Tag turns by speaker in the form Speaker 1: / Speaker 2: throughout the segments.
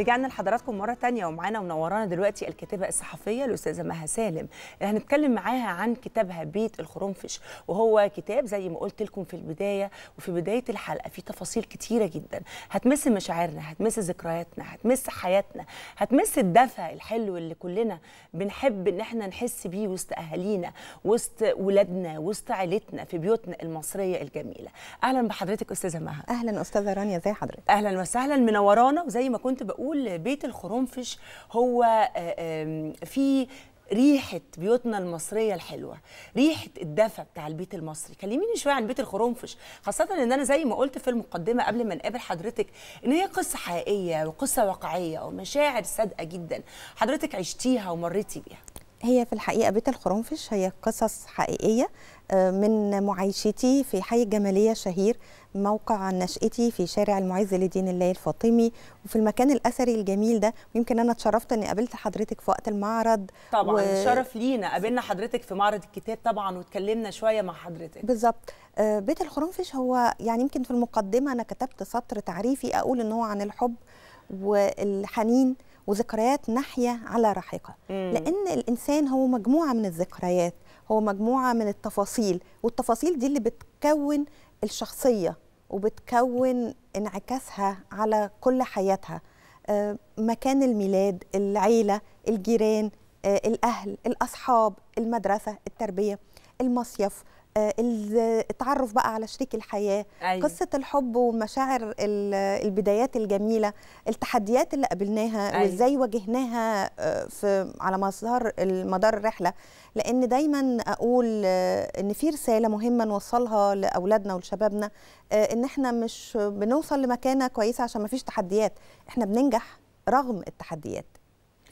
Speaker 1: رجعنا لحضراتكم مره تانية ومعانا ومنورانا دلوقتي الكاتبه الصحفيه الاستاذه مها سالم اللي هنتكلم معاها عن كتابها بيت الخرنفش وهو كتاب زي ما قلت لكم في البدايه وفي بدايه الحلقه فيه تفاصيل كتيره جدا هتمس مشاعرنا هتمس ذكرياتنا هتمس حياتنا هتمس الدفى الحلو اللي كلنا بنحب ان احنا نحس بيه وسط اهالينا وسط ولادنا وسط عيلتنا في بيوتنا المصريه الجميله اهلا بحضرتك استاذه مها اهلا استاذه رانيا زي حضرتك اهلا وسهلا منورانا وزي ما كنت بقول بيقول بيت الخرنفش هو آه، في ريحة بيوتنا المصرية الحلوة ريحة الدفى بتاع البيت المصري كلميني شوية عن بيت الخرنفش خاصة ان انا زي ما قلت في المقدمة قبل ما نقابل حضرتك ان هي قصة حقيقية وقصة واقعية ومشاعر صادقة جدا حضرتك عشتيها ومريتي بيها
Speaker 2: هي في الحقيقة بيت الخرنفش هي قصص حقيقية آه، من معايشتي في حي الجمالية شهير موقع نشأتي في شارع المعز لدين الله الفاطمي وفي المكان الأثري الجميل ده ويمكن أنا اتشرفت أني قابلت حضرتك في وقت المعرض
Speaker 1: طبعا و... شرف لينا قابلنا حضرتك في معرض الكتاب طبعا واتكلمنا شوية مع حضرتك
Speaker 2: بالظبط آه، بيت الخرنفش هو يعني يمكن في المقدمة أنا كتبت سطر تعريفي أقول أنه عن الحب والحنين وذكريات ناحية على راحقة لأن الإنسان هو مجموعة من الذكريات هو مجموعة من التفاصيل والتفاصيل دي اللي بتكون الشخصية وبتكون انعكاسها على كل حياتها آه، مكان الميلاد العيلة الجيران آه، الأهل الأصحاب المدرسة التربية المصيف آه، التعرف بقى على شريك الحياه أيوة. قصه الحب والمشاعر البدايات الجميله التحديات اللي قابلناها أيوة. وازاي واجهناها آه، في على مسار مدار الرحله لان دايما اقول آه، ان في رساله مهمه نوصلها لاولادنا ولشبابنا ان احنا مش بنوصل لمكانه كويسه عشان ما فيش تحديات احنا بننجح رغم التحديات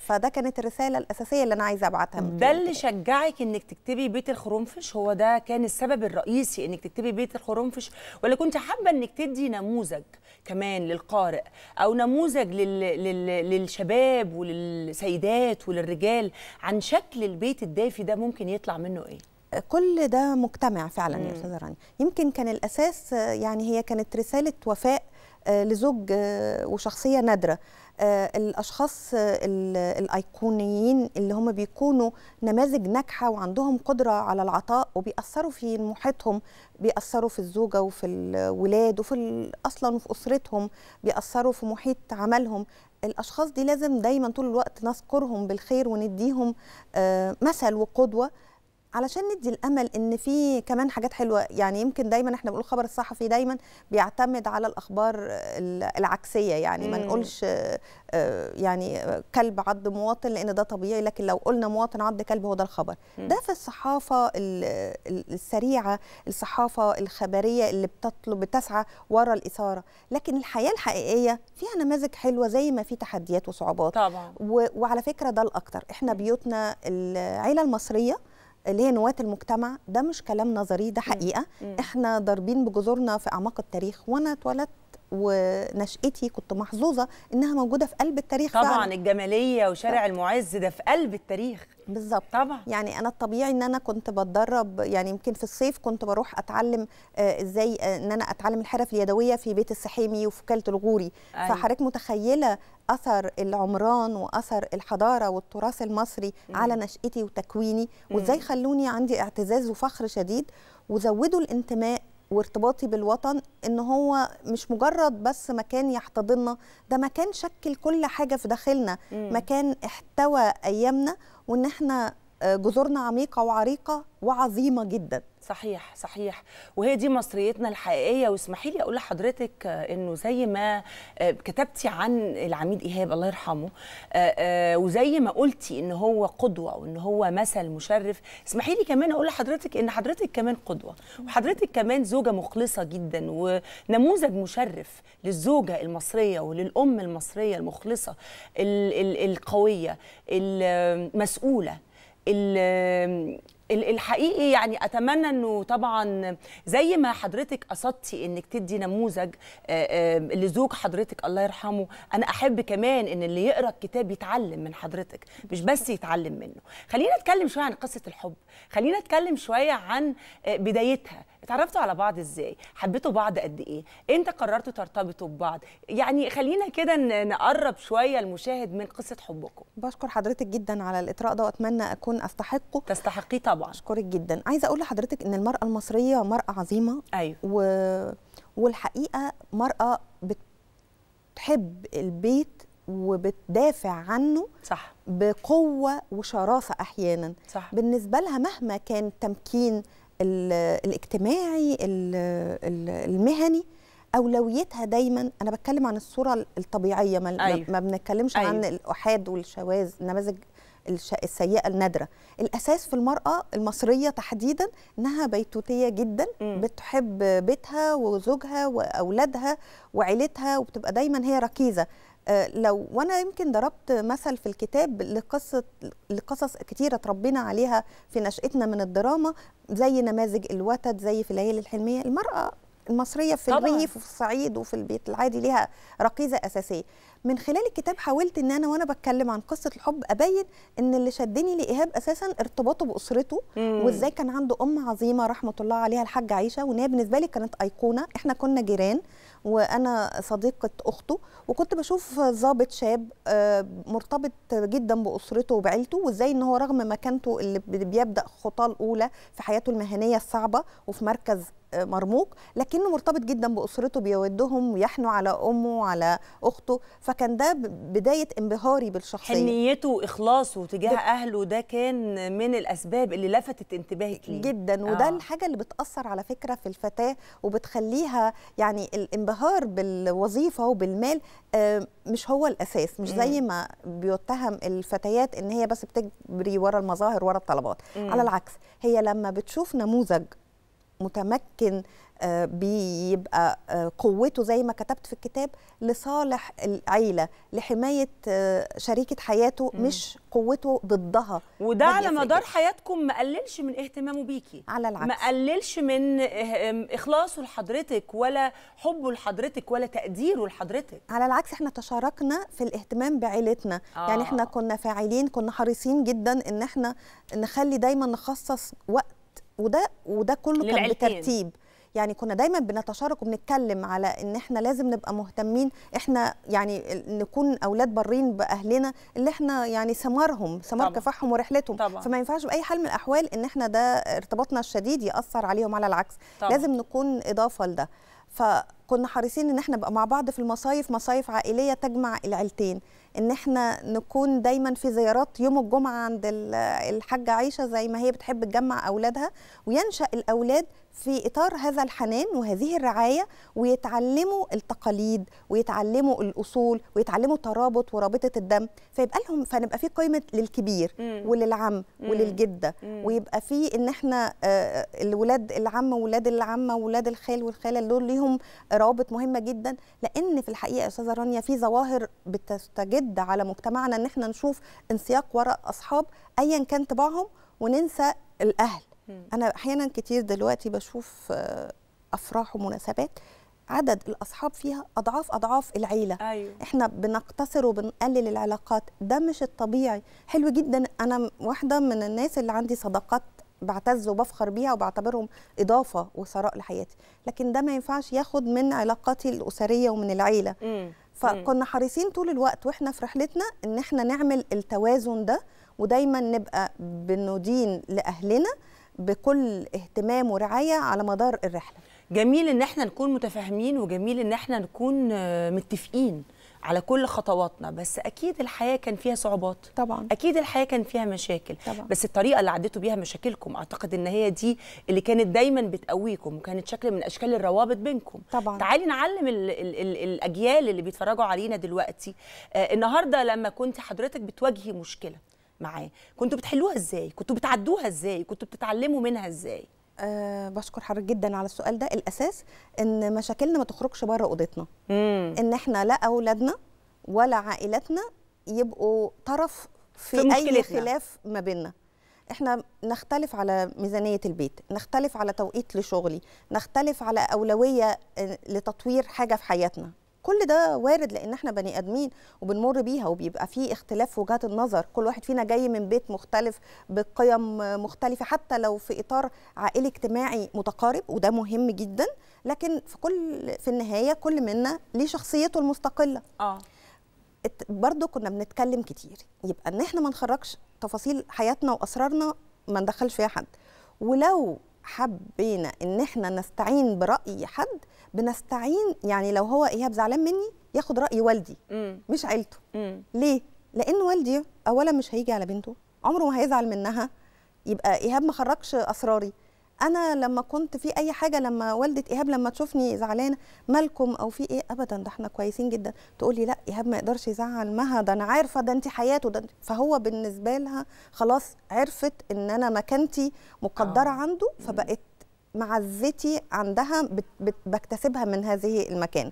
Speaker 1: فده كانت الرساله الاساسيه اللي انا عايزه ابعتها ده اللي شجعك انك تكتبي بيت الخرنفش هو ده كان السبب الرئيسي انك تكتبي بيت الخرنفش ولا كنت حابه انك تدي نموذج كمان للقارئ او نموذج لل... لل... للشباب وللسيدات وللرجال عن شكل البيت الدافي ده ممكن يطلع منه ايه كل
Speaker 2: ده مجتمع فعلا يا استاذه رانيا يمكن كان الاساس يعني هي كانت رساله وفاء آه، لزوج آه، وشخصيه نادره آه، الاشخاص آه، الايقونيين اللي هم بيكونوا نماذج ناجحه وعندهم قدره على العطاء وبيأثروا في محيطهم بيأثروا في الزوجه وفي الولاد وفي اصلا في اسرتهم بيأثروا في محيط عملهم الاشخاص دي لازم دايما طول الوقت نذكرهم بالخير ونديهم آه، مثل وقدوه علشان ندي الامل ان في كمان حاجات حلوه يعني يمكن دايما احنا بنقول الخبر الصحفي دايما بيعتمد على الاخبار العكسيه يعني ما نقولش آه، يعني كلب عض مواطن لان ده طبيعي لكن لو قلنا مواطن عض كلب هو ده الخبر ده في الصحافه السريعه الصحافه الخبريه اللي بتطلب بتسعى ورا الاثاره لكن الحياه الحقيقيه فيها نماذج حلوه زي ما في تحديات وصعوبات طبعا وعلى فكره ده الاكثر احنا بيوتنا العيله المصريه اللي هي نواه المجتمع ده مش كلام نظري ده حقيقه احنا ضاربين بجذورنا في اعماق التاريخ وانا اتولدت ونشأتي كنت محظوظة إنها موجودة في قلب التاريخ طبعا فعلا.
Speaker 1: الجمالية وشارع المعز ده في قلب التاريخ بالظبط طبعا يعني
Speaker 2: انا الطبيعي ان انا كنت بتدرب يعني يمكن في الصيف كنت بروح اتعلم آه، ازاي آه، ان انا اتعلم الحرف اليدويه في بيت السحيمي وفي وكاله الغوري أيوة. فحضرتك متخيله اثر العمران واثر الحضاره والتراث المصري مم. على نشاتي وتكويني وازاي خلوني عندي اعتزاز وفخر شديد وزودوا الانتماء وارتباطي بالوطن ان هو مش مجرد بس مكان يحتضننا ده مكان شكل كل حاجه في داخلنا مكان احتوى ايامنا وان احنا جذورنا عميقه وعريقه وعظيمه جدا
Speaker 1: صحيح صحيح وهي دي مصريتنا الحقيقيه واسمحي لي اقول لحضرتك انه زي ما آه، كتبتي عن العميد ايهاب الله يرحمه آه، آه، وزي ما قلتي ان هو قدوه وان هو مثل مشرف اسمحي لي كمان اقول لحضرتك ان حضرتك كمان قدوه وحضرتك كمان زوجه مخلصه جدا ونموذج مشرف للزوجه المصريه وللام المصريه المخلصه القويه المسؤوله الحقيقي يعني اتمنى انه طبعا زي ما حضرتك قصدتي انك تدي نموذج آه، آه، لزوج حضرتك الله يرحمه انا احب كمان ان اللي يقرا الكتاب يتعلم من حضرتك مش بس يتعلم منه خلينا نتكلم شويه عن قصه الحب خلينا نتكلم شويه عن آه، بدايتها اتعرفتوا على بعض ازاي حبيتوا بعض قد ايه انت قررتوا ترتبطوا ببعض يعني خلينا كده نقرب شويه المشاهد من قصه حبكم بشكر
Speaker 2: حضرتك جدا على الاطراء ده واتمنى اكون استحقه تستحقيه طبعا اشكرك جدا عايزه اقول لحضرتك ان المراه المصريه مراه عظيمه ايوه و... والحقيقه مراه بتحب البيت وبتدافع عنه صح بقوه وشراسه احيانا صح بالنسبه لها مهما كان تمكين الاجتماعي المهني اولويتها دايما انا بتكلم عن الصوره الطبيعيه ما, أيوه. ما بنتكلمش أيوه. عن الاحاد والشواذ نماذج السيئه النادره الاساس في المراه المصريه تحديدا انها بيتوتيه جدا م. بتحب بيتها وزوجها واولادها وعيلتها وبتبقى دايما هي ركيزه آه، لو وانا يمكن ضربت مثل في الكتاب لقصه لقصص كتيره اتربينا عليها في نشاتنا من الدراما زي نماذج الوتد زي في الليالي الحلميه المراه المصريه في الريف وفي الصعيد وفي البيت العادي ليها ركيزه اساسيه من خلال الكتاب حاولت ان انا وانا بتكلم عن قصه الحب ابين ان اللي شدني لايهاب اساسا ارتباطه باسرته وازاي كان عنده ام عظيمه رحمه الله عليها الحاجه عائشه وان هي بالنسبه لي كانت ايقونه احنا كنا جيران وانا صديقه اخته وكنت بشوف ظابط شاب آه، مرتبط جدا باسرته وبعيلته وازاي ان هو رغم مكانته اللي بيبدا خطاه الاولى في حياته المهنيه الصعبه وفي مركز مرموق لكنه مرتبط جدا باسرته بيودهم ويحنوا على امه وعلى اخته فكان ده بدايه انبهاري بالشخصيه
Speaker 1: حنيته واخلاصه تجاه اهله ده كان من الاسباب اللي لفتت انتباهي ليه جدا وده آه.
Speaker 2: الحاجه اللي بتاثر على فكره في الفتاه وبتخليها يعني الانبهار بالوظيفه وبالمال مش هو الاساس مش زي ما بيتهم الفتيات ان هي بس بتجري ورا المظاهر ورا الطلبات على العكس هي لما بتشوف نموذج متمكن آه، بيبقى آه، قوته زي ما كتبت في الكتاب لصالح العيله لحمايه آه، شريكه حياته مش قوته ضدها وده على مدار
Speaker 1: حياتكم ما قللش من اهتمامه بيكي على العكس ما قللش من اخلاصه لحضرتك ولا حبه لحضرتك ولا تقديره لحضرتك
Speaker 2: على العكس احنا تشاركنا في الاهتمام بعيلتنا آه. يعني احنا كنا فاعلين كنا حريصين جدا ان احنا نخلي دايما نخصص وقت وده وده كله كان بترتيب يعني كنا دايما بنتشارك وبنتكلم على ان احنا لازم نبقى مهتمين احنا يعني نكون اولاد برين باهلنا اللي احنا يعني ثمارهم ثمار كفاحهم ورحلتهم طبعا. فما ينفعش باي حال من الاحوال ان احنا ده ارتباطنا الشديد ياثر عليهم على العكس طبعا. لازم نكون اضافه لده فكنا حريصين ان احنا نبقى مع بعض في المصايف مصايف عائليه تجمع العيلتين ان احنا نكون دايما في زيارات يوم الجمعه عند الحاجه عائشه زي ما هي بتحب تجمع اولادها وينشا الاولاد في اطار هذا الحنان وهذه الرعايه ويتعلموا التقاليد ويتعلموا الاصول ويتعلموا ترابط ورابطه الدم فيبقى لهم فنبقى في قيمه للكبير وللعم وللجده ويبقى في ان احنا آه، آه، الولاد العم وولاد العمه وولاد الخال والخاله دول ليهم روابط مهمه جدا لان في الحقيقه يا استاذه رانيا في ظواهر بتستجد على مجتمعنا ان احنا نشوف انسياق وراء اصحاب ايا كان طباعهم وننسى الاهل انا احيانا كتير دلوقتي بشوف آه، افراح ومناسبات عدد الاصحاب فيها اضعاف اضعاف العيله أيوة. احنا بنقتصر وبنقلل العلاقات ده مش الطبيعي حلو جدا انا واحده من الناس اللي عندي صداقات بعتز وبفخر بيها وبعتبرهم اضافه وثراء لحياتي لكن ده ما ينفعش ياخد من علاقاتي الاسريه ومن العيله
Speaker 1: مم. فكنا
Speaker 2: حريصين طول الوقت واحنا في رحلتنا ان احنا نعمل التوازن ده ودايما نبقى بندين لاهلنا بكل اهتمام
Speaker 1: ورعايه على مدار الرحله جميل ان احنا نكون متفاهمين وجميل ان احنا نكون آه، متفقين على كل خطواتنا بس اكيد الحياه كان فيها صعوبات طبعا اكيد الحياه كان فيها مشاكل طبعا. بس الطريقه اللي عديتوا بيها مشاكلكم اعتقد ان هي دي اللي كانت دايما بتقويكم وكانت شكل من اشكال الروابط بينكم طبعا تعالي نعلم الـ الـ الـ الاجيال اللي بيتفرجوا علينا دلوقتي آه النهارده لما كنت حضرتك بتواجهي مشكله معاه كنتوا بتحلوها ازاي كنتوا بتعدوها ازاي كنتوا بتتعلموا منها ازاي
Speaker 2: أه بشكر حضرتك جدا على السؤال ده الاساس ان مشاكلنا ما تخرجش بره اوضتنا ان احنا لا اولادنا ولا عائلاتنا يبقوا طرف في, في اي خلاف ما بيننا احنا نختلف على ميزانيه البيت نختلف على توقيت لشغلي نختلف على اولويه آه، لتطوير حاجه في حياتنا كل ده وارد لان احنا بني ادمين وبنمر بيها وبيبقى في اختلاف وجهات النظر كل واحد فينا جاي من بيت مختلف بقيم مختلفه حتى لو في اطار عائلي اجتماعي متقارب وده مهم جدا لكن في كل في النهايه كل منا ليه شخصيته المستقله اه برضه كنا بنتكلم كتير يبقى ان احنا ما نخرجش تفاصيل حياتنا واسرارنا ما ندخلش فيها حد ولو حبينا ان احنا نستعين براي حد بنستعين يعني لو هو ايهاب زعلان مني ياخد راي والدي مم. مش عيلته مم. ليه لان والدي اولا مش هيجي على بنته عمره ما هيزعل منها يبقى ايهاب ما خرجش اسراري انا لما كنت في اي حاجه لما والده ايهاب لما تشوفني زعلانه مالكم او في ايه ابدا ده احنا كويسين جدا تقول لي لا ايهاب ما يقدرش يزعل مها ده انا عارفه ده انت حياته ده فهو بالنسبه لها خلاص عرفت ان انا مكانتي مقدره آه. عنده فبقت معزتي عندها بكتسبها من هذه المكان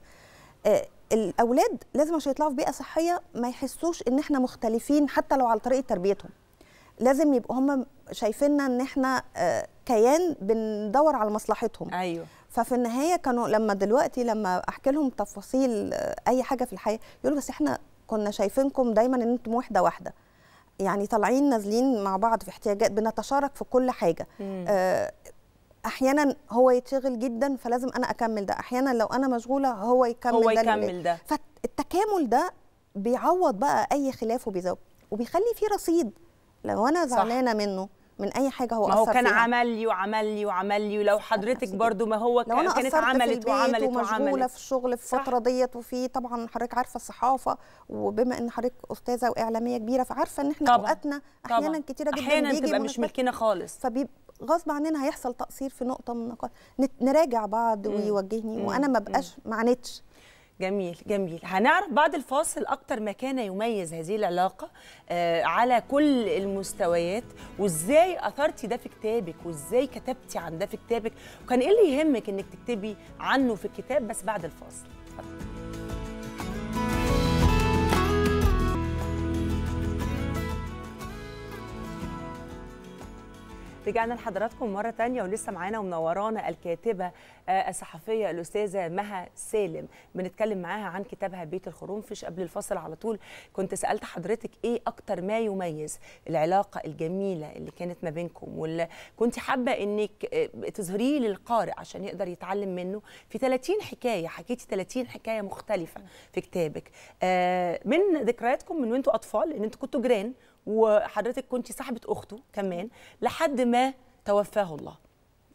Speaker 2: آه، الاولاد لازم عشان يطلعوا في بيئه صحيه ما يحسوش ان احنا مختلفين حتى لو على طريقه تربيتهم لازم يبقوا هم شايفيننا ان احنا آه، كيان بندور على مصلحتهم ايوه ففي النهايه كانوا لما دلوقتي لما احكي لهم تفاصيل آه، اي حاجه في الحياه يقولوا بس احنا كنا شايفينكم دايما ان انتم وحده واحده يعني طالعين نازلين مع بعض في احتياجات بنتشارك في كل حاجه آه، احيانا هو يتشغل جدا فلازم انا اكمل ده احيانا لو انا مشغوله هو يكمل هو ده يكمل ده فالتكامل ده بيعوض بقى اي خلاف وبيزود وبيخلي فيه رصيد لو انا زعلانه منه من اي حاجه هو ما هو كان عمل
Speaker 1: لي وعمل لي وعمل لي ولو حضرتك برضو ما هو كان كانت عملت وعملت وعملت في
Speaker 2: الشغل في الفتره ديت وفي طبعا حضرتك عارفه الصحافه وبما ان حضرتك استاذه واعلاميه كبيره فعارفه ان احنا اوقاتنا احيانا كتيره جدا احيانا بتبقى مش ملكنا خالص فبيبقى غصب عننا هيحصل تقصير في نقطه من نقاط نراجع بعض ويوجهني وانا ما بقاش ما عانيتش
Speaker 1: جميل جميل هنعرف بعد الفاصل اكتر ما كان يميز هذه العلاقه آه على كل المستويات وازاي اثرتي ده في كتابك وازاي كتبتي عن ده في كتابك وكان ايه اللي يهمك انك تكتبي عنه في الكتاب بس بعد الفاصل رجعنا لحضراتكم مرة تانية ولسه معانا ومنورانا الكاتبة آه، الصحفية الأستاذة مها سالم بنتكلم معاها عن كتابها بيت فيش قبل الفصل على طول كنت سألت حضرتك إيه أكتر ما يميز العلاقة الجميلة اللي كانت ما بينكم واللي كنت حابة إنك آه، تظهريه للقارئ عشان يقدر يتعلم منه في 30 حكاية حكيتي 30 حكاية مختلفة في كتابك آه، من ذكرياتكم من وانتوا أطفال إن أنتوا كنتوا جيران وحضرتك كنت صاحبه اخته كمان لحد ما توفاه الله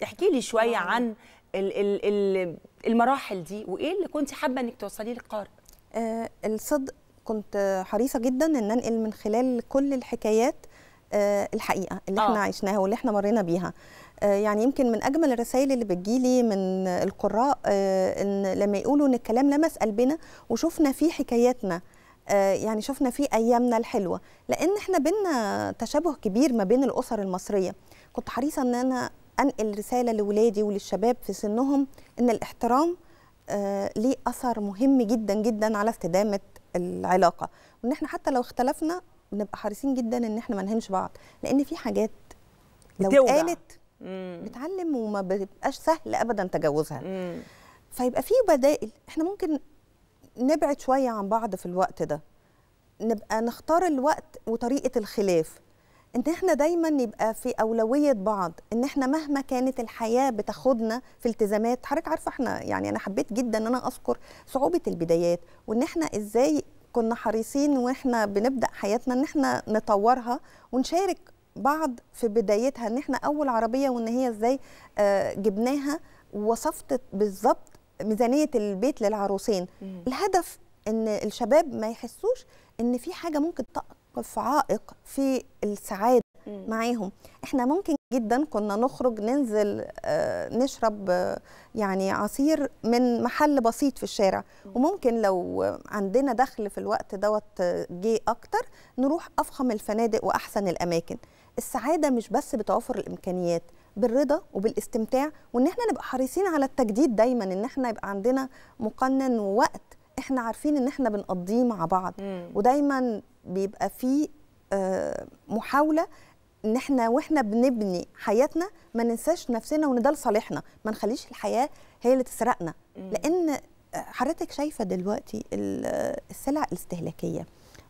Speaker 1: احكي لي شويه عن الـ الـ المراحل دي وايه اللي كنت حابه انك توصلي للقارئ
Speaker 2: آه الصدق كنت حريصه جدا ان انقل من خلال كل الحكايات آه الحقيقه اللي آه. احنا عشناها واللي احنا مرينا بيها آه، يعني يمكن من اجمل الرسائل اللي بتجيلي من القراء آه، ان لما يقولوا ان الكلام لمس قلبنا وشفنا فيه حكاياتنا آه، يعني شفنا فيه ايامنا الحلوه لان احنا بينا تشابه كبير ما بين الاسر المصريه كنت حريصه ان انا انقل رساله لولادي وللشباب في سنهم ان الاحترام آه، ليه اثر مهم جدا جدا على استدامه العلاقه وان احنا حتى لو اختلفنا بنبقى حريصين جدا ان احنا ما نهنش بعض لان في حاجات لو بتوجع. قالت بتعلم وما بتبقاش سهل ابدا تجاوزها مم. فيبقى في بدائل احنا ممكن نبعد شويه عن بعض في الوقت ده نبقى نختار الوقت وطريقه الخلاف ان احنا دايما يبقى في اولويه بعض ان احنا مهما كانت الحياه بتاخدنا في التزامات حضرتك عارفه احنا يعني انا حبيت جدا ان انا اذكر صعوبه البدايات وان احنا ازاي كنا حريصين واحنا بنبدا حياتنا ان احنا نطورها ونشارك بعض في بدايتها ان احنا اول عربيه وان هي ازاي آه، جبناها ووصفت بالظبط ميزانيه البيت للعروسين مم. الهدف ان الشباب ما يحسوش ان في حاجه ممكن تقف عائق في السعاده معاهم احنا ممكن جدا كنا نخرج ننزل آه نشرب آه يعني عصير من محل بسيط في الشارع وممكن لو عندنا دخل في الوقت دوت آه، جه اكتر نروح افخم الفنادق واحسن الاماكن السعاده مش بس بتوفر الامكانيات بالرضا وبالاستمتاع وان احنا نبقى حريصين على التجديد دايما ان احنا يبقى عندنا مقنن ووقت احنا عارفين ان احنا بنقضيه مع بعض مم. ودايما بيبقى في آه، محاوله ان احنا واحنا بنبني حياتنا ما ننساش نفسنا وان ده لصالحنا ما نخليش الحياه هي اللي تسرقنا مم. لان آه، حضرتك شايفه دلوقتي آه، السلع الاستهلاكيه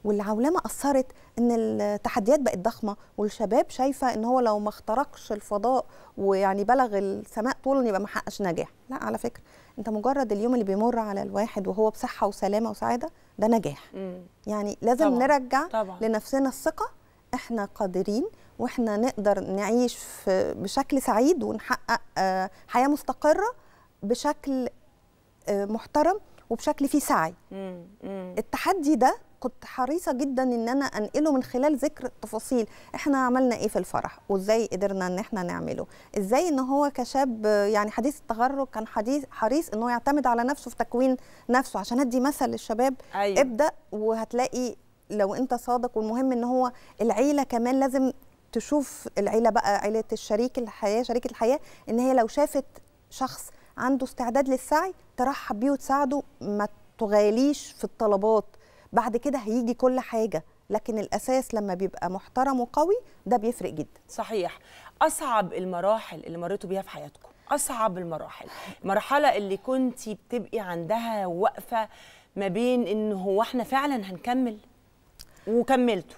Speaker 2: والعولمه اثرت ان التحديات بقت ضخمه والشباب شايفه ان هو لو ما اخترقش الفضاء ويعني بلغ السماء طول يبقى ما حققش نجاح لا على فكره انت مجرد اليوم اللي بيمر على الواحد وهو بصحه وسلامه وسعاده ده نجاح مم. يعني لازم طبعًا. نرجع طبعًا. لنفسنا الثقه احنا قادرين واحنا نقدر نعيش بشكل سعيد ونحقق آه، حياه مستقره بشكل آه، محترم وبشكل فيه سعي
Speaker 1: مم. مم.
Speaker 2: التحدي ده كنت حريصه جدا ان انا انقله من خلال ذكر التفاصيل احنا عملنا ايه في الفرح وازاي قدرنا ان احنا نعمله ازاي ان هو كشاب يعني حديث التخرج كان حديث حريص انه يعتمد على نفسه في تكوين نفسه عشان ادي مثل للشباب أيوة. ابدا وهتلاقي لو انت صادق والمهم ان هو العيله كمان لازم تشوف العيله بقى عيله الشريك الحياه شريك الحياه ان هي لو شافت شخص عنده استعداد للسعي ترحب بيه وتساعده ما تغاليش في الطلبات بعد كده هيجي كل حاجه لكن الاساس لما بيبقى محترم وقوي ده بيفرق جدا
Speaker 1: صحيح اصعب المراحل اللي مريتوا بيها في حياتكم اصعب المراحل المرحله اللي كنتي بتبقي عندها وقفه ما بين ان هو احنا فعلا هنكمل وكملتوا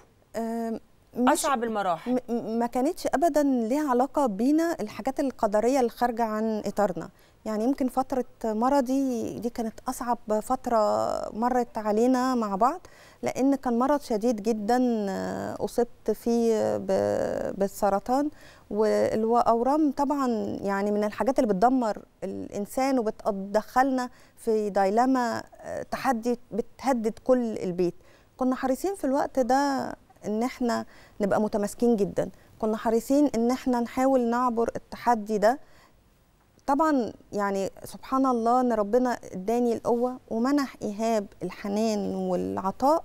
Speaker 2: اصعب المراحل ما كانتش ابدا ليها علاقه بينا الحاجات القدريه اللي خارجه عن اطارنا يعني يمكن فترة مرضي دي كانت أصعب فترة مرت علينا مع بعض لأن كان مرض شديد جدا آه، أصبت فيه بالسرطان والأورام طبعا يعني من الحاجات اللي بتدمر الإنسان وبتدخلنا في دايلاما آه، تحدي بتهدد كل البيت كنا حريصين في الوقت ده إن احنا نبقى متماسكين جدا كنا حريصين إن احنا نحاول نعبر التحدي ده طبعا يعني سبحان الله ان ربنا اداني القوه ومنح ايهاب الحنان والعطاء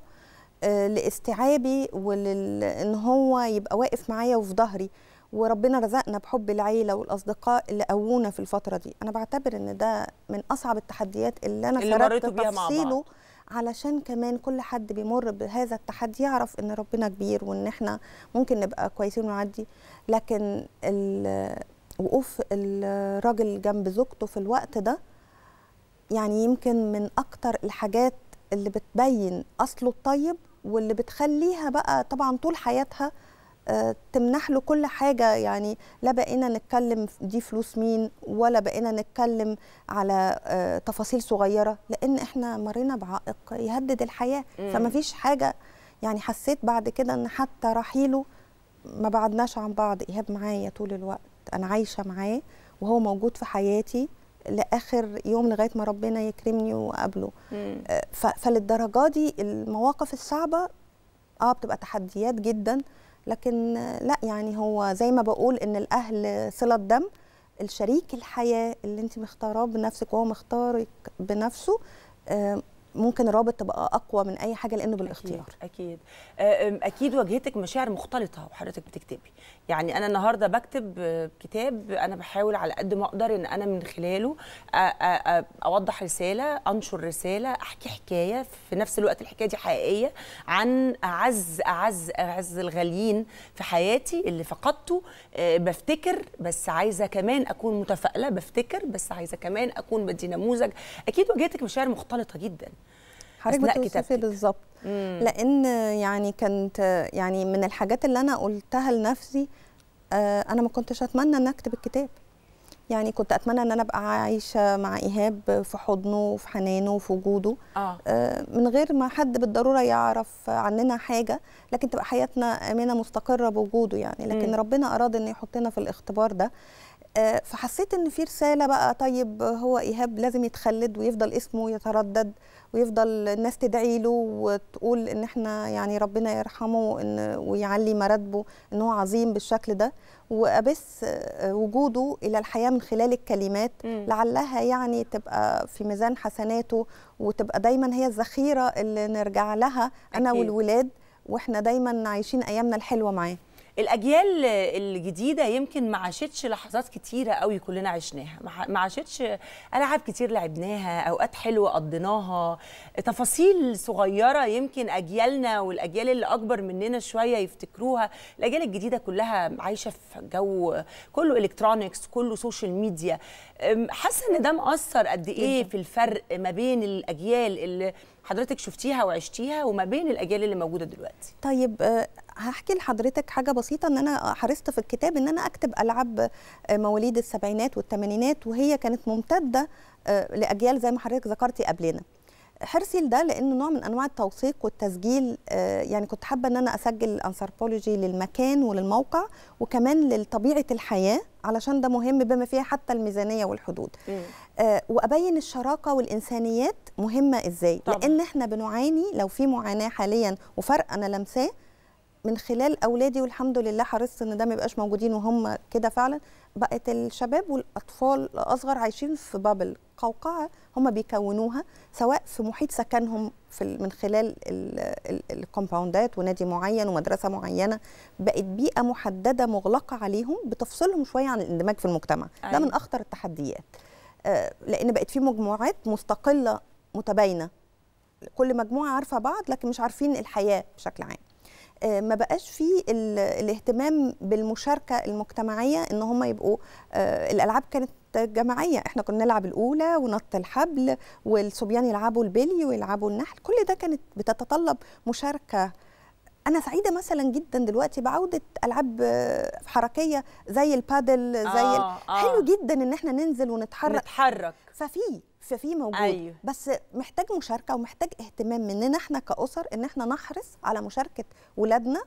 Speaker 2: آه، لاستيعابي ولان هو يبقى واقف معايا وفي ظهري وربنا رزقنا بحب العيله والاصدقاء اللي قوونا في الفتره دي انا بعتبر ان ده من اصعب التحديات اللي انا اللي مريت بيها مع بعض. علشان كمان كل حد بيمر بهذا التحدي يعرف ان ربنا كبير وان احنا ممكن نبقى كويسين ونعدي لكن وقوف الراجل جنب زوجته في الوقت ده يعني يمكن من اكتر الحاجات اللي بتبين اصله الطيب واللي بتخليها بقى طبعا طول حياتها آه، تمنح له كل حاجة يعني لا بقينا نتكلم دي فلوس مين ولا بقينا نتكلم على آه، تفاصيل صغيرة لأن إحنا مرينا بعائق يهدد الحياة فما فيش حاجة يعني حسيت بعد كده إن حتى رحيله ما بعدناش عن بعض إيهاب معايا طول الوقت انا عايشه معاه وهو موجود في حياتي لاخر يوم لغايه ما ربنا يكرمني واقابله آه، فللدرجه دي المواقف الصعبه اه بتبقى تحديات جدا لكن لا يعني هو زي ما بقول ان الاهل صله دم الشريك الحياه اللي انت مختاراه بنفسك وهو مختارك بنفسه آه، ممكن الرابط تبقى اقوى من اي حاجه لانه بالاختيار
Speaker 1: اكيد اكيد, آه، أكيد واجهتك مشاعر مختلطه وحضرتك بتكتبي يعني انا النهارده بكتب كتاب انا بحاول على قد ما اقدر ان انا من خلاله اوضح رساله انشر رساله احكي حكايه في نفس الوقت الحكايه دي حقيقيه عن اعز اعز اعز الغاليين في حياتي اللي فقدته آه، بفتكر بس عايزه كمان اكون متفائله بفتكر بس عايزه كمان اكون بدي نموذج اكيد واجهتك مشاعر مختلطه جدا حضرتك اثناء
Speaker 2: بالظبط لان يعني كانت يعني من الحاجات اللي انا قلتها لنفسي آه، انا ما كنتش اتمنى ان اكتب الكتاب يعني كنت اتمنى ان انا ابقى عايشه مع ايهاب في حضنه وفي حنانه وفي وجوده آه. آه. من غير ما حد بالضروره يعرف عننا حاجه لكن تبقى حياتنا امنه مستقره بوجوده يعني لكن م. ربنا اراد انه يحطنا في الاختبار ده آه، فحسيت ان في رساله بقى طيب هو ايهاب لازم يتخلد ويفضل اسمه يتردد ويفضل الناس تدعي له وتقول ان احنا يعني ربنا يرحمه إن ويعلي مراتبه ان هو عظيم بالشكل ده وابث وجوده الى الحياه من خلال الكلمات م. لعلها يعني تبقى في ميزان حسناته وتبقى دايما هي الذخيره اللي نرجع لها انا أكيد. والولاد واحنا دايما عايشين ايامنا الحلوه
Speaker 1: معاه الاجيال الجديده يمكن ما عاشتش لحظات كتيره قوي كلنا عشناها ما عاشتش العاب كتير لعبناها اوقات حلوه قضيناها تفاصيل صغيره يمكن اجيالنا والاجيال اللي اكبر مننا شويه يفتكروها الاجيال الجديده كلها عايشه في جو كله الكترونكس كله سوشيال ميديا حاسه ان ده مأثر قد ايه في الفرق ما بين الاجيال اللي حضرتك شفتيها وعشتيها وما بين الاجيال اللي موجوده دلوقتي
Speaker 2: طيب آه، هحكي لحضرتك حاجه بسيطه ان انا حرصت في الكتاب ان انا اكتب العاب آه، مواليد السبعينات والثمانينات وهي كانت ممتده آه، لاجيال زي ما حضرتك ذكرتي قبلنا حرصي لده لانه نوع من انواع التوثيق والتسجيل آه، يعني كنت حابه ان انا اسجل انثروبولوجي للمكان وللموقع وكمان لطبيعه الحياه علشان ده مهم بما فيها حتى الميزانيه والحدود وابين الشراكه والانسانيات مهمه ازاي طبعا. لان احنا بنعاني لو في معاناه حاليا وفرق انا لمساه من خلال اولادي والحمد لله حرصت ان ده ما يبقاش موجودين وهم كده فعلا بقت الشباب والاطفال الاصغر عايشين في بابل قوقعه هم بيكونوها سواء في محيط سكنهم في من خلال الكومباوندات ونادي معين ومدرسه معينه بقت بيئه محدده مغلقه عليهم بتفصلهم شويه عن الاندماج في المجتمع أيوة. ده من أيوة. اخطر التحديات آه، لان بقت في مجموعات مستقله متباينه كل مجموعه عارفه بعض لكن مش عارفين الحياه بشكل عام آه، ما بقاش فيه الاهتمام بالمشاركه المجتمعيه ان هم يبقوا آه، الالعاب كانت جماعيه احنا كنا نلعب الاولى ونط الحبل والصبيان يلعبوا البلي ويلعبوا النحل كل ده كانت بتتطلب مشاركه انا سعيده مثلا جدا دلوقتي بعوده العاب حركيه زي البادل زي آه آه حلو جدا ان احنا ننزل ونتحرك نتحرك ففي ففي موجود أيوه. بس محتاج مشاركه ومحتاج اهتمام مننا احنا كاسر ان احنا نحرص على مشاركه ولادنا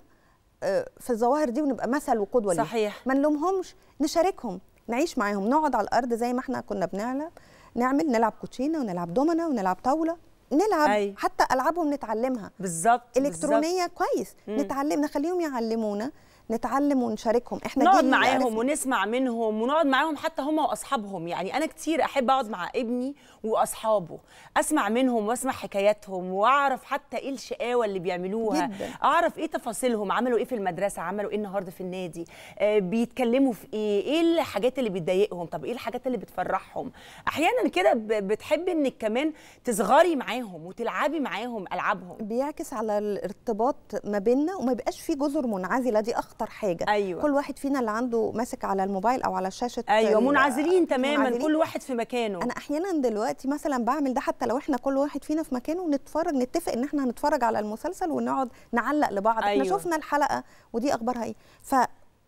Speaker 2: آه، في الظواهر دي ونبقى مثل وقدوه ليهم صحيح ما نلومهمش نشاركهم نعيش معاهم نقعد على الارض زي ما احنا كنا بنعلم نعمل نلعب كوتشينه ونلعب دومنا ونلعب طاوله نلعب أي. أيوه. حتى العابهم نتعلمها بالظبط الكترونيه بالزبط. كويس مم. نتعلم نخليهم يعلمونا نتعلم ونشاركهم احنا نقعد معاهم
Speaker 1: ونسمع منهم ونقعد معاهم حتى هم واصحابهم يعني انا كتير احب اقعد مع ابني واصحابه اسمع منهم واسمع حكاياتهم واعرف حتى ايه الشقاوه اللي بيعملوها جدا. اعرف ايه تفاصيلهم عملوا ايه في المدرسه عملوا ايه النهارده في النادي آه بيتكلموا في ايه ايه الحاجات اللي بتضايقهم طب ايه الحاجات اللي بتفرحهم احيانا كده بتحبي انك كمان تصغري معاهم وتلعبي معاهم العابهم بيعكس على الارتباط ما بيننا وما بيبقاش في جزر منعزله
Speaker 2: دي اخطر اخطر حاجه أيوة. كل واحد فينا اللي عنده ماسك على الموبايل او على شاشه ايوه منعزلين آه، تماما منعزلين. كل
Speaker 1: واحد في مكانه انا
Speaker 2: احيانا دلوقتي مثلا بعمل ده حتى لو احنا كل واحد فينا في مكانه نتفرج نتفق ان احنا هنتفرج على المسلسل ونقعد نعلق لبعض أيوة. احنا شفنا الحلقه ودي اخبارها ايه ف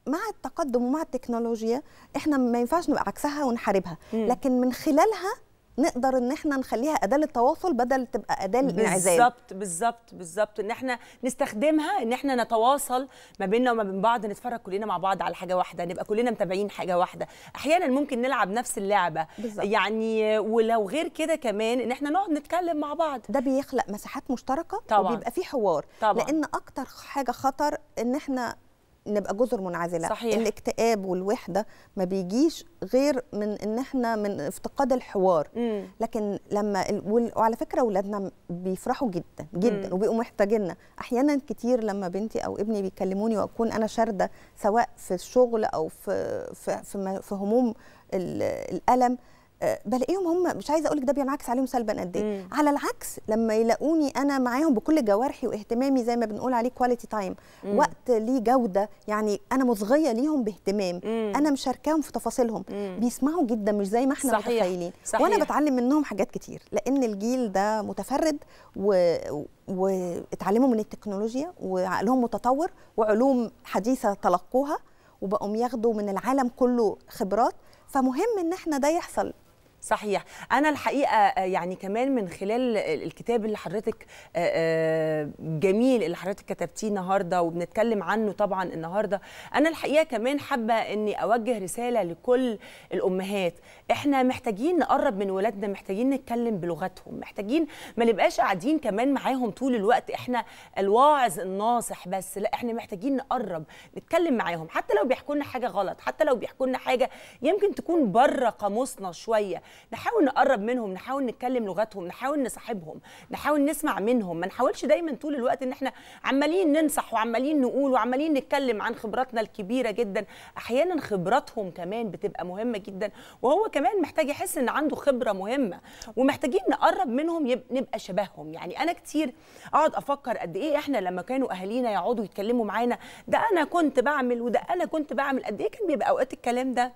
Speaker 2: مع التقدم ومع التكنولوجيا احنا ما ينفعش نبقى عكسها ونحاربها لكن من خلالها نقدر ان احنا نخليها اداه للتواصل بدل تبقى اداه للانعزال بالظبط
Speaker 1: بالظبط بالظبط ان احنا نستخدمها ان احنا نتواصل ما بيننا وما بين بعض نتفرج كلنا مع بعض على حاجه واحده نبقى كلنا متابعين حاجه واحده احيانا ممكن نلعب نفس اللعبه بالزبط. يعني ولو غير كده كمان ان احنا نقعد نتكلم مع بعض ده بيخلق مساحات مشتركه طبعا وبيبقى في حوار طبعا. لان اكتر حاجه خطر ان احنا
Speaker 2: نبقى جزر منعزله صحيح. الاكتئاب والوحده ما بيجيش غير من ان احنا من افتقاد الحوار مم. لكن لما ال... وعلى فكره اولادنا بيفرحوا جدا جدا مم. وبيبقوا محتاجيننا احيانا كتير لما بنتي او ابني بيكلموني واكون انا شارده سواء في الشغل او في في, في, في هموم الالم بلاقيهم هم مش عايزه اقول لك ده بينعكس عليهم سلبا قد ايه على العكس لما يلاقوني انا معاهم بكل جوارحي واهتمامي زي ما بنقول عليه كواليتي تايم وقت ليه جوده يعني انا مصغيه ليهم باهتمام مم. انا مشاركاهم في تفاصيلهم مم. بيسمعوا جدا مش زي ما احنا صحيح. متخيلين صحيح. وانا بتعلم منهم حاجات كتير لان الجيل ده متفرد و... واتعلموا من التكنولوجيا وعقلهم متطور وعلوم حديثه تلقوها وبقوا ياخدوا من العالم كله خبرات فمهم ان احنا
Speaker 1: ده يحصل صحيح انا الحقيقه آه، يعني كمان من خلال الكتاب اللي حضرتك آه، آه، جميل اللي حضرتك كتبتيه النهارده وبنتكلم عنه طبعا النهارده انا الحقيقه كمان حابه اني اوجه رساله لكل الامهات احنا محتاجين نقرب من ولادنا محتاجين نتكلم بلغتهم محتاجين ما نبقاش قاعدين كمان معاهم طول الوقت احنا الواعظ الناصح بس لا احنا محتاجين نقرب نتكلم معاهم حتى لو بيحكوا لنا حاجه غلط حتى لو بيحكوا لنا حاجه يمكن تكون بره قاموسنا شويه نحاول نقرب منهم نحاول نتكلم لغتهم نحاول نصاحبهم نحاول نسمع منهم ما نحاولش دايما طول الوقت ان احنا عمالين ننصح وعمالين نقول وعمالين نتكلم عن خبراتنا الكبيره جدا احيانا خبراتهم كمان بتبقى مهمه جدا وهو كمان محتاج يحس ان عنده خبره مهمه ومحتاجين نقرب منهم يب... نبقى شبههم يعني انا كتير اقعد افكر قد ايه احنا لما كانوا اهالينا يقعدوا يتكلموا معانا ده انا كنت بعمل وده انا كنت بعمل قد ايه كان بيبقى اوقات الكلام ده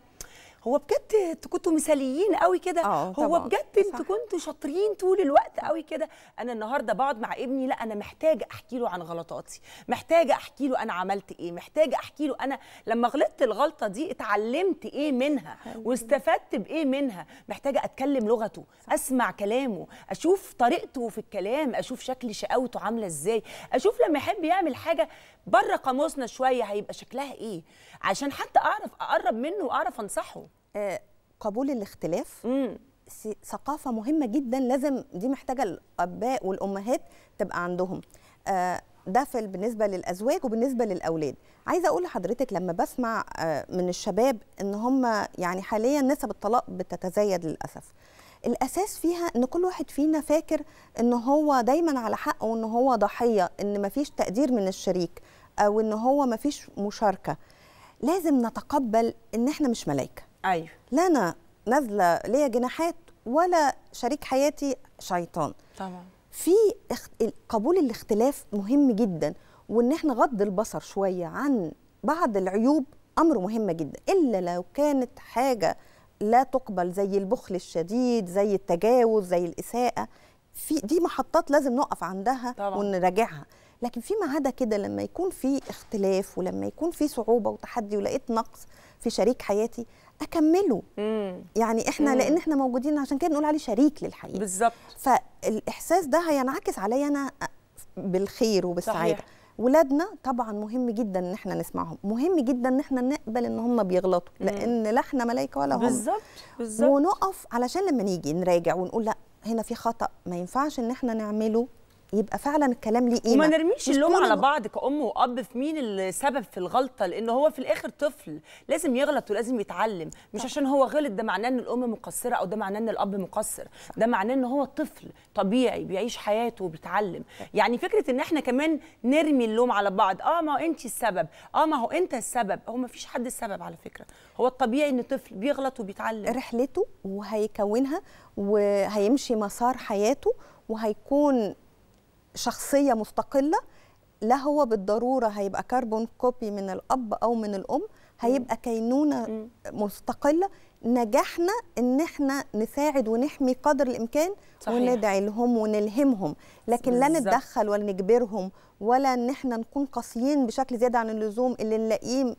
Speaker 1: هو بجد انتوا كنتوا مثاليين قوي كده اه، هو بجد انتوا كنتوا شاطرين طول الوقت قوي كده انا النهارده بقعد مع ابني لا انا محتاجه احكي له عن غلطاتي محتاجه احكي له انا عملت ايه محتاجه احكي له انا لما غلطت الغلطه دي اتعلمت ايه منها واستفدت بايه منها محتاجه اتكلم لغته صح. اسمع كلامه اشوف طريقته في الكلام اشوف شكل شقاوته عامله ازاي اشوف لما يحب يعمل حاجه بره قاموسنا شويه هيبقى شكلها ايه عشان حتى اعرف اقرب منه واعرف انصحه قبول
Speaker 2: الاختلاف مم. ثقافه مهمه جدا لازم دي محتاجه الاباء والامهات تبقى عندهم آه، ده في بالنسبه للازواج وبالنسبه للاولاد عايزه اقول لحضرتك لما بسمع آه، من الشباب ان هم يعني حاليا نسب الطلاق بتتزايد للاسف الاساس فيها ان كل واحد فينا فاكر ان هو دايما على حقه وان هو ضحيه ان مفيش تقدير من الشريك او ان هو مفيش مشاركه لازم نتقبل ان احنا مش ملائكه ايوه لا انا نازله ليا جناحات ولا شريك حياتي شيطان طبعا في قبول الاختلاف مهم جدا وان احنا غض البصر شويه عن بعض العيوب امر مهم جدا الا لو كانت حاجه لا تقبل زي البخل الشديد زي التجاوز زي الاساءه في دي محطات لازم نقف عندها طبعا. ونراجعها لكن فيما عدا كده لما يكون في اختلاف ولما يكون في صعوبه وتحدي ولقيت نقص في شريك حياتي اكمله مم. يعني احنا مم. لان احنا موجودين عشان كده بنقول عليه شريك للحياه بالظبط فالاحساس ده هينعكس عليا انا بالخير وبالسعاده صحيح. ولادنا طبعا مهم جدا ان احنا نسمعهم مهم جدا ان احنا نقبل ان هم بيغلطوا لان لا احنا ملائكه ولا هم بالظبط
Speaker 1: بالظبط ونقف
Speaker 2: علشان لما نيجي نراجع ونقول لا هنا في خطا ما ينفعش ان احنا نعمله يبقى فعلا الكلام ليه قيمه وما نرميش اللوم على
Speaker 1: بعض كأم وأب في مين السبب في الغلطه لأن هو في الآخر طفل لازم يغلط ولازم يتعلم مش عشان هو غلط ده معناه إن الأم مقصرة أو ده معناه إن الأب مقصر ده معناه إن هو طفل طبيعي بيعيش حياته وبيتعلم يعني فكرة إن إحنا كمان نرمي اللوم على بعض أه ما هو أنت السبب أه ما هو أنت السبب هو ما فيش حد السبب على فكرة هو الطبيعي إن طفل بيغلط وبيتعلم رحلته
Speaker 2: وهيكونها وهيمشي مسار حياته وهيكون شخصيه مستقله لا هو بالضروره هيبقى كربون كوبي من الاب او من الام هيبقى كينونه مستقله نجحنا ان احنا نساعد ونحمي قدر الامكان صحيح. وندعي لهم ونلهمهم لكن لا نتدخل ولا نجبرهم ولا ان احنا نكون قاسيين بشكل زياده عن اللزوم اللي نلاقيه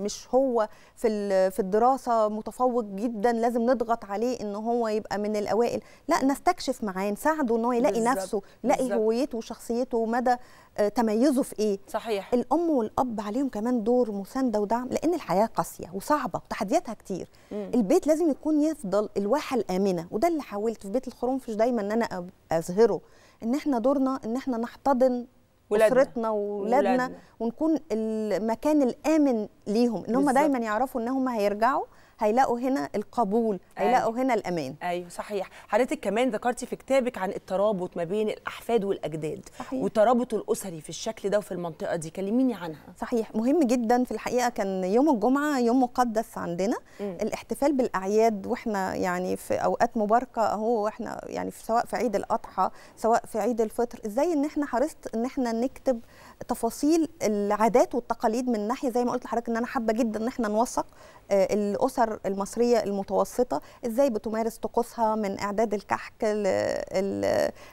Speaker 2: مش هو في في الدراسه متفوق جدا لازم نضغط عليه ان هو يبقى من الاوائل لا نستكشف معاه نساعده ان هو يلاقي بالزبط. نفسه يلاقي هويته وشخصيته ومدى آه، تميزه في ايه صحيح الام والاب عليهم كمان دور مسانده ودعم لان الحياه قاسيه وصعبه وتحدياتها كتير م. البيت لازم يكون يفضل الواحه الامنه وده اللي حاولت في بيت الخرنفش دايما ان انا اظهره ان احنا دورنا ان احنا نحتضن ولادنا. اسرتنا واولادنا ونكون المكان الامن ليهم ان هم دايما يعرفوا ان هم هيرجعوا هيلاقوا هنا القبول أيوة. هيلاقوا
Speaker 1: هنا الامان ايوه صحيح حضرتك كمان ذكرتي في كتابك عن الترابط ما بين الاحفاد والاجداد صحيح. وترابط الاسري في الشكل ده وفي المنطقه دي كلميني عنها صحيح مهم
Speaker 2: جدا في الحقيقه كان يوم الجمعه يوم مقدس عندنا م. الاحتفال بالاعياد واحنا يعني في اوقات مباركه اهو واحنا يعني في سواء في عيد الاضحى سواء في عيد الفطر ازاي ان احنا حرصت ان احنا نكتب تفاصيل العادات والتقاليد من ناحيه زي ما قلت لحضرتك ان انا حابه جدا ان احنا نوثق آه، الاسر الأسر المصرية المتوسطة إزاي بتمارس طقوسها من إعداد الكحك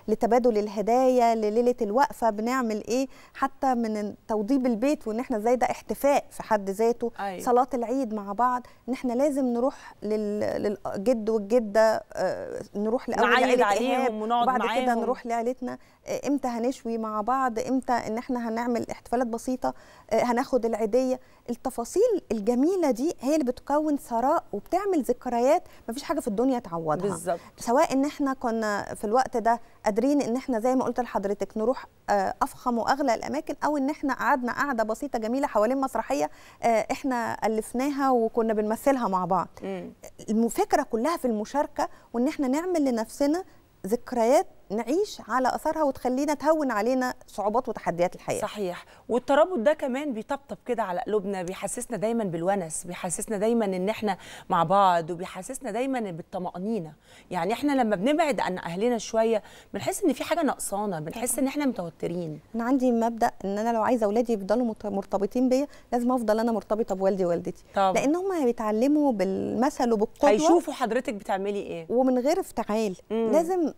Speaker 2: لتبادل الهدايا لليلة الوقفة بنعمل إيه حتى من توضيب البيت وإن إحنا إزاي ده احتفاء في حد ذاته أيوة. صلاة العيد مع بعض إن إحنا لازم نروح للجد والجدة آه، نروح لأول عيلة عليهم ونقعد بعد كده نروح لعيلتنا آه، إمتى هنشوي مع بعض إمتى إن إحنا هنعمل احتفالات بسيطة آه، هناخد العيدية التفاصيل الجميلة دي هي اللي بتكون ثراء وراء وبتعمل ذكريات مفيش حاجه في الدنيا تعوضها بالزبط. سواء ان احنا كنا في الوقت ده قادرين ان احنا زي ما قلت لحضرتك نروح آه، افخم واغلى الاماكن او ان احنا قعدنا قعده بسيطه جميله حوالين مسرحيه آه، احنا الفناها وكنا بنمثلها مع بعض م. الفكره كلها في المشاركه وان احنا نعمل لنفسنا ذكريات نعيش على اثرها وتخلينا تهون علينا صعوبات وتحديات الحياه
Speaker 1: صحيح والترابط ده كمان بيطبطب كده على قلوبنا بيحسسنا دايما بالونس بيحسسنا دايما ان احنا مع بعض وبيحسسنا دايما بالطمانينه يعني احنا لما بنبعد عن اهلنا شويه بنحس ان في حاجه نقصانه بنحس ان احنا متوترين
Speaker 2: انا عندي مبدا ان انا لو عايزه اولادي يفضلوا مرتبطين بيا لازم افضل انا مرتبطه بوالدي ووالدتي لان هم بيتعلموا بالمثل وبالقدوه هيشوفوا
Speaker 1: حضرتك بتعملي ايه
Speaker 2: ومن غير افتعال لازم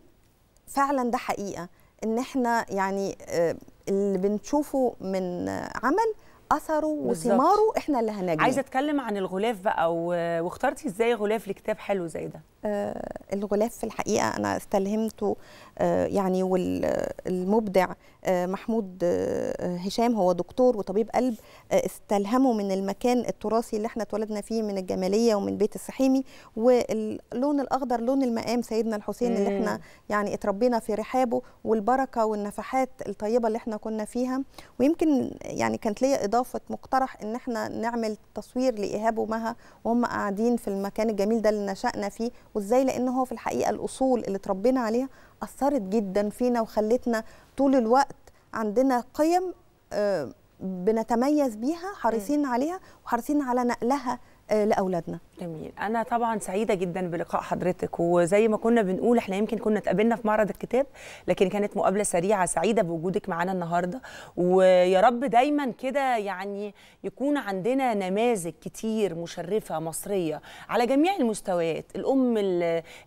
Speaker 2: فعلا ده حقيقه ان احنا يعني آه، اللي بنشوفه من عمل اثره وثماره احنا اللي هنجي عايزه
Speaker 1: اتكلم عن الغلاف بقى و... واخترتي ازاي غلاف لكتاب حلو زي ده
Speaker 2: آه الغلاف في الحقيقه انا استلهمته آه يعني والمبدع آه، محمود آه، آه، هشام هو دكتور وطبيب قلب استلهمه من المكان التراثي اللي احنا اتولدنا فيه من الجماليه ومن بيت السحيمي واللون الاخضر لون المقام سيدنا الحسين اللي احنا يعني اتربينا في رحابه والبركه والنفحات الطيبه اللي احنا كنا فيها ويمكن يعني كانت ليا اضافه مقترح ان احنا نعمل تصوير لايهاب ومها وهم قاعدين في المكان الجميل ده اللي نشأنا فيه وازاي لان هو في الحقيقه الاصول اللي اتربينا عليها أثرت جدا فينا وخلتنا طول الوقت عندنا قيم آه، بنتميز بيها حريصين عليها وحريصين على نقلها آه، لأولادنا
Speaker 1: جميل انا طبعا سعيده جدا بلقاء حضرتك وزي ما كنا بنقول احنا يمكن كنا اتقابلنا في معرض الكتاب لكن كانت مقابله سريعه سعيده بوجودك معانا النهارده ويا رب دايما كده يعني يكون عندنا نماذج كتير مشرفه مصريه على جميع المستويات الام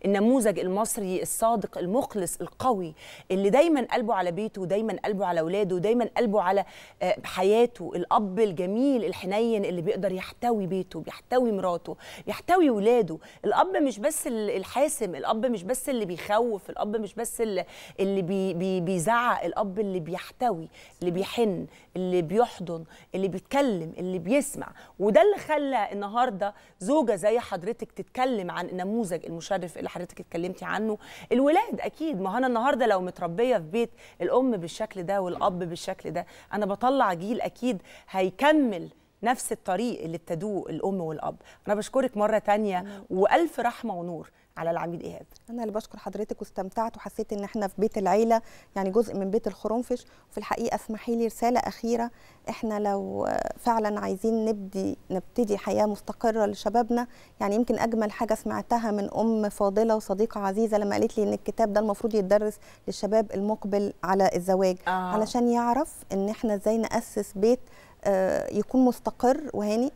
Speaker 1: النموذج المصري الصادق المخلص القوي اللي دايما قلبه على بيته ودايما قلبه على اولاده ودايما قلبه على آه، حياته الاب الجميل الحنين اللي بيقدر يحتوي بيته بيحتوي مراته يحتوي ولاده الاب مش بس الحاسم الاب مش بس اللي بيخوف الاب مش بس اللي بي بي بيزعق الاب اللي بيحتوي اللي بيحن اللي بيحضن اللي بيتكلم اللي بيسمع وده اللي خلى النهارده زوجه زي حضرتك تتكلم عن النموذج المشرف اللي حضرتك اتكلمتي عنه الولاد اكيد ما انا النهارده لو متربيه في بيت الام بالشكل ده والاب بالشكل ده انا بطلع جيل اكيد هيكمل نفس الطريق اللي ابتدوه الام والاب انا بشكرك مره تانية والف رحمه ونور على العميد ايهاب
Speaker 2: انا اللي بشكر حضرتك واستمتعت وحسيت ان احنا في بيت العيله يعني جزء من بيت الخرنفش وفي الحقيقه اسمحي لي رساله اخيره احنا لو فعلا عايزين نبدي نبتدي حياه مستقره لشبابنا يعني يمكن اجمل حاجه سمعتها من ام فاضله وصديقه عزيزه لما قالت لي ان الكتاب ده المفروض يتدرس للشباب المقبل على الزواج آه. علشان يعرف ان احنا ازاي ناسس بيت آه، يكون مستقر وهانئ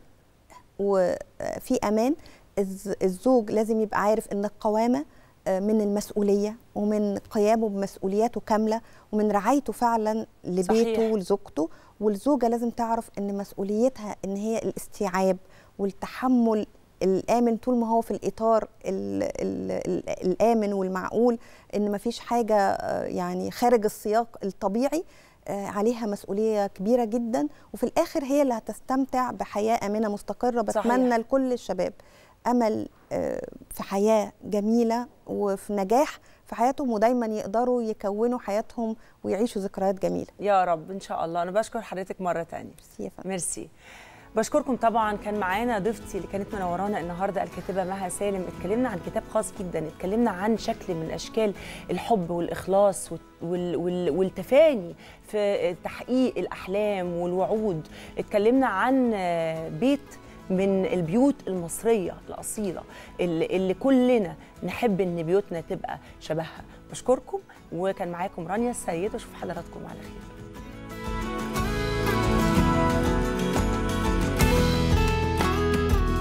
Speaker 2: وفي امان الزوج لازم يبقى عارف ان القوامه آه، من المسؤوليه ومن قيامه بمسؤولياته كامله ومن رعايته فعلا لبيته صحيح. ولزوجته والزوجه لازم تعرف ان مسؤوليتها ان هي الاستيعاب والتحمل الامن طول ما هو في الاطار الـ الـ الـ الامن والمعقول ان ما فيش حاجه آه، يعني خارج السياق الطبيعي آه، عليها مسؤوليه كبيره جدا وفي الاخر هي اللي هتستمتع بحياه امنه مستقره بتمنى لكل الشباب امل آه، في حياه جميله وفي نجاح في حياتهم ودايما يقدروا يكونوا حياتهم ويعيشوا ذكريات جميله
Speaker 1: يا رب ان شاء الله انا بشكر حضرتك مره ثانيه ميرسي, يا ميرسي. بشكركم طبعا كان معانا ضيفتي اللي كانت منورانا النهارده الكاتبه مها سالم اتكلمنا عن كتاب خاص جدا اتكلمنا عن شكل من اشكال الحب والاخلاص والتفاني في تحقيق الاحلام والوعود اتكلمنا عن بيت من البيوت المصرية الأصيلة اللي, اللي كلنا نحب إن بيوتنا تبقى شبهها بشكركم وكان معاكم رانيا السيد وأشوف حضراتكم على خير